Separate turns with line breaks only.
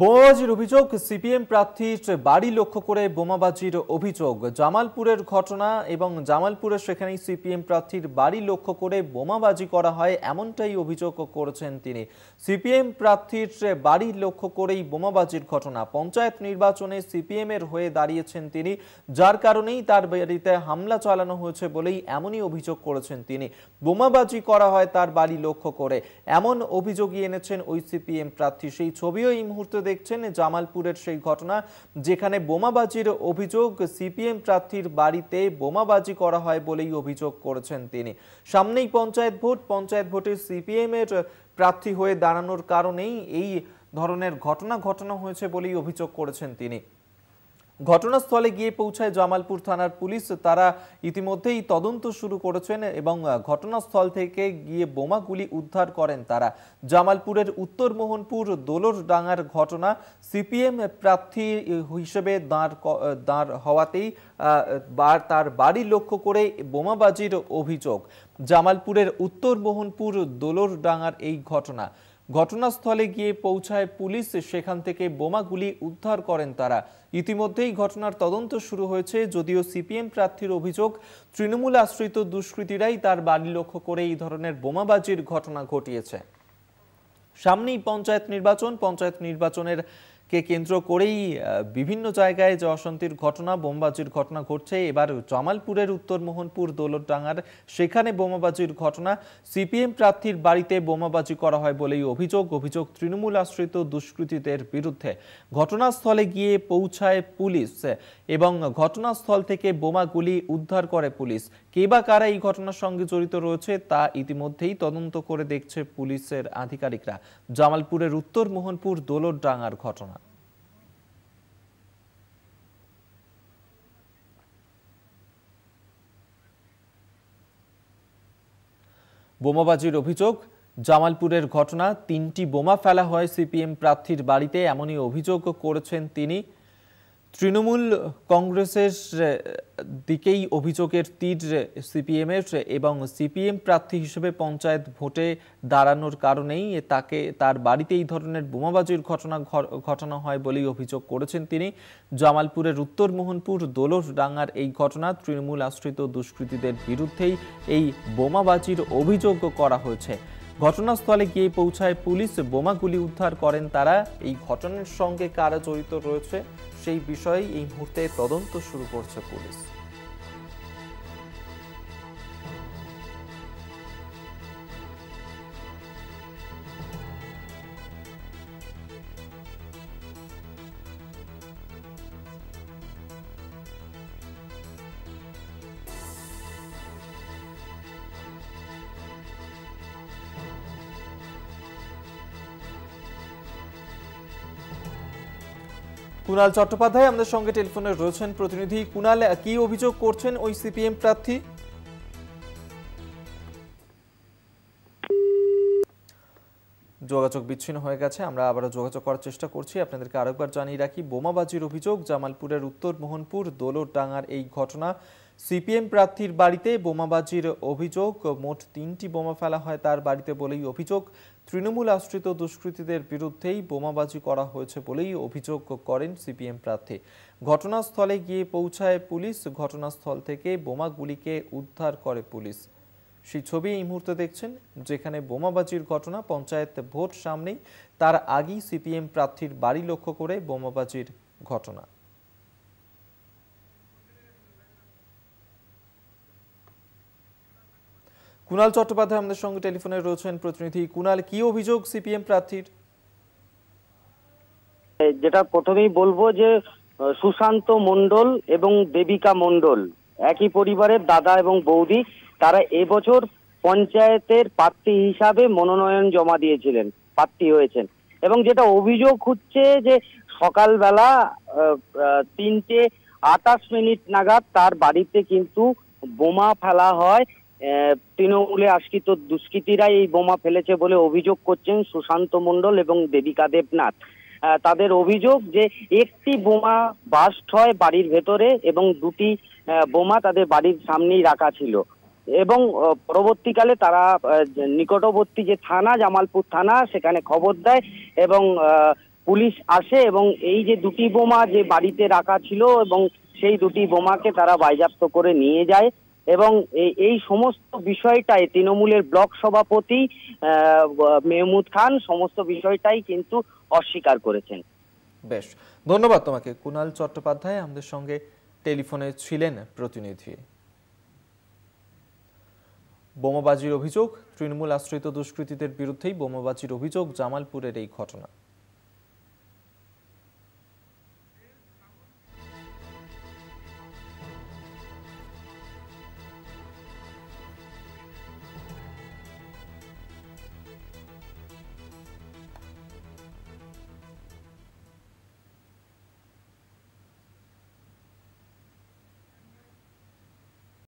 বোমাবাজির অভিযোগ সিপিএম প্রার্থীর বাড়ি লক্ষ্য করে বোমাবাজির অভিযোগ জামালপুরের ঘটনা এবং জামালপুরের সেখানেই সিপিএম প্রার্থীর বাড়ি লক্ষ্য করে বোমাবাজি করা হয় এমনটাই অভিযোগ করেছেন তিনি সিপিএম প্রার্থীর বাড়ি লক্ষ্য করেই বোমাবাজির ঘটনা পঞ্চায়েত নির্বাচনে সিপিএমের হয়ে দাঁড়িয়েছেন তিনি যার কারণেই তার বাড়িতে হামলা চালানো হয়েছে বলেই এমনই অভিযোগ করেছেন তিনি বোমাবাজি করা হয় তার বাড়ি লক্ষ্য করে এমন অভিযোগই এনেছেন ওই সিপিএম প্রার্থী সেই ছবিও এই মুহূর্তে দেখছেন জামালপুরের সেই ঘটনা যেখানে বোমাবাজির অভিযোগ সিপিএম প্রার্থীর বাড়িতে বোমাবাজি করা হয় বলেই অভিযোগ করেছেন তিনি সামনেই পঞ্চায়েত ভোট পঞ্চায়েত ভোটে সিপিএম এর প্রার্থী হয়ে দাঁড়ানোর কারণেই এই ধরনের ঘটনা ঘটানো হয়েছে বলেই অভিযোগ করেছেন তিনি ঘটনাস্থলে গিয়ে পৌঁছায় জামালপুর থানার পুলিশ তারা ইতিমধ্যেই তদন্ত শুরু করেছেন এবং ঘটনাস্থল থেকে গিয়ে বোমাগুলি উদ্ধার করেন তারা জামালপুরের উত্তর মোহনপুর দোলরডাঙ্গার ঘটনা সিপিএম প্রার্থী হিসেবে দাঁড় দাঁড় হওয়াতেই তার বাড়ি লক্ষ্য করে বোমাবাজির অভিযোগ জামালপুরের উত্তর মোহনপুর দোলরডাঙ্গার এই ঘটনা ঘটনাস্থলে গিয়ে পৌঁছায় পুলিশ সেখান থেকে বোমাগুলি উদ্ধার করেন তারা ইতিমধ্যেই ঘটনার তদন্ত শুরু হয়েছে যদিও সিপিএম প্রার্থীর অভিযোগ তৃণমূল আশ্রিত দুষ্কৃতীরাই তার বাড়ি লক্ষ্য করে এই ধরনের বোমাবাজির ঘটনা ঘটিয়েছে সামনেই পঞ্চায়েত নির্বাচন পঞ্চায়েত নির্বাচনের কে কেন্দ্র করেই বিভিন্ন জায়গায় যে অশান্তির ঘটনা বোমাবাজির ঘটনা ঘটছে এবার জামালপুরের উত্তর মোহনপুর দৌলতডাঙ্গার সেখানে বোমাবাজির ঘটনা সিপিএম প্রার্থীর বাড়িতে বোমাবাজি করা হয় বলেই অভিযোগ অভিযোগ তৃণমূল আশ্রিত দুষ্কৃতীদের বিরুদ্ধে ঘটনাস্থলে গিয়ে পৌঁছায় পুলিশ এবং ঘটনাস্থল থেকে বোমাগুলি উদ্ধার করে পুলিশ কে বা কারা এই ঘটনার সঙ্গে জড়িত রয়েছে তা ইতিমধ্যেই তদন্ত করে দেখছে পুলিশের আধিকারিকরা জামালপুরের উত্তর মোহনপুর দোলরডাঙ্গার ঘটনা বোমাবাজির অভিযোগ জামালপুরের ঘটনা তিনটি বোমা ফেলা হয় সিপিএম প্রার্থীর বাড়িতে এমনই অভিযোগ করেছেন তিনি তৃণমূল কংগ্রেসের দিকেই অভিযোগের তীর সিপিএমের এবং সিপিএম প্রার্থী হিসেবে পঞ্চায়েত ভোটে দাঁড়ানোর কারণেই তাকে তার বাড়িতে এই ধরনের বোমাবাজির ঘটনা ঘটনা হয় বলেই অভিযোগ করেছেন তিনি জামালপুরের উত্তর মোহনপুর দোলরডাঙ্গার এই ঘটনা তৃণমূল আশ্রিত দুষ্কৃতীদের বিরুদ্ধেই এই বোমাবাজির অভিযোগ করা হয়েছে ঘটনাস্থলে গিয়ে পৌঁছায় পুলিশ বোমাগুলি উদ্ধার করেন তারা এই ঘটনার সঙ্গে কারা জড়িত রয়েছে সেই বিষয়ে এই মুহূর্তে তদন্ত শুরু করছে পুলিশ কুণাল চট্টোপাধ্যায় আমাদের সঙ্গে টেলিফোনে রয়েছেন প্রতিনিধি কুণাল কি অভিযোগ করছেন ওই সিপিএম প্রার্থী যোগাযোগ বিচ্ছিন্ন হয়ে গেছে আমরা আবারও যোগাযোগ করার চেষ্টা করছি আপনাদেরকে আরেকবার জানিয়ে রাখি বোমাবাজির অভিযোগ জামালপুরের উত্তর মোহনপুর দোলোর ডাঙার এই ঘটনা সিপিএম প্রার্থীর বাড়িতে বোমাবাজির অভিযোগ মোট তিনটি বোমা ফেলা হয় তার বাড়িতে বলেই অভিযোগ তৃণমূল আশ্রিত দুষ্কৃতীদের বিরুদ্ধেই বোমাবাজি করা হয়েছে বলেই অভিযোগ করেন সিপিএম প্রার্থী ঘটনাস্থলে গিয়ে পৌঁছায় পুলিশ ঘটনাস্থল থেকে বোমাগুলিকে উদ্ধার করে পুলিশ সেই ছবি এই মুহূর্তে দেখছেন যেখানে বোমাবাজির ঘটনা পঞ্চায়েত ভোট সামনেই তার আগেই সিপিএম প্রার্থীর বাড়ি লক্ষ্য করে বোমাবাজির ঘটনা কুণাল চট্টোপাধ্যায় আমাদের সঙ্গে টেলিফোনে রয়েছেন প্রতিনিধি কুনাল কি অভিযোগ সিপিএম প্রার্থীর
যেটা প্রথমেই বলবো যে সুশান্ত মন্ডল এবং দেবিকা মন্ডল একই পরিবারের দাদা এবং বৌদি তারা এবছর পঞ্চায়েতের প্রার্থী হিসাবে মনোনয়ন জমা দিয়েছিলেন প্রার্থী হয়েছেন এবং যেটা অভিযোগ হচ্ছে যে সকালবেলা তিনটে আটাশ মিনিট নাগাদ তার বাড়িতে কিন্তু বোমা ফেলা হয় তৃণমূলে আশ্রিত দুষ্কৃতীরা এই বোমা ফেলেছে বলে অভিযোগ করছেন সুশান্ত মন্ডল এবং দেবিকা দেবনাথ তাদের অভিযোগ যে একটি বোমা বাস্ট হয় বাড়ির ভেতরে এবং দুটি বোমা তাদের বাড়ির সামনেই রাখা ছিল এবং পরবর্তীকালে তারা নিকটবর্তী যে থানা জামালপুর থানা সেখানে খবর দেয় এবং পুলিশ আসে এবং এই যে দুটি বোমা যে বাড়িতে রাখা ছিল এবং সেই দুটি বোমাকে তারা বাইজাপ্ত করে নিয়ে যায় এবং এই সমস্ত বিষয়টাই তৃণমূলের ব্লক সভাপতি মেহমুদ খান সমস্ত বিষয়টাই কিন্তু অস্বীকার করেছেন
বেশ ধন্যবাদ তোমাকে কুনাল চট্টোপাধ্যায় আমাদের সঙ্গে টেলিফোনে ছিলেন প্রতিনিধি বোমাবাজির অভিযোগ তৃণমূল আশ্রিত দুষ্কৃতীদের বিরুদ্ধেই বোমাবাজির অভিযোগ জামালপুরের এই ঘটনা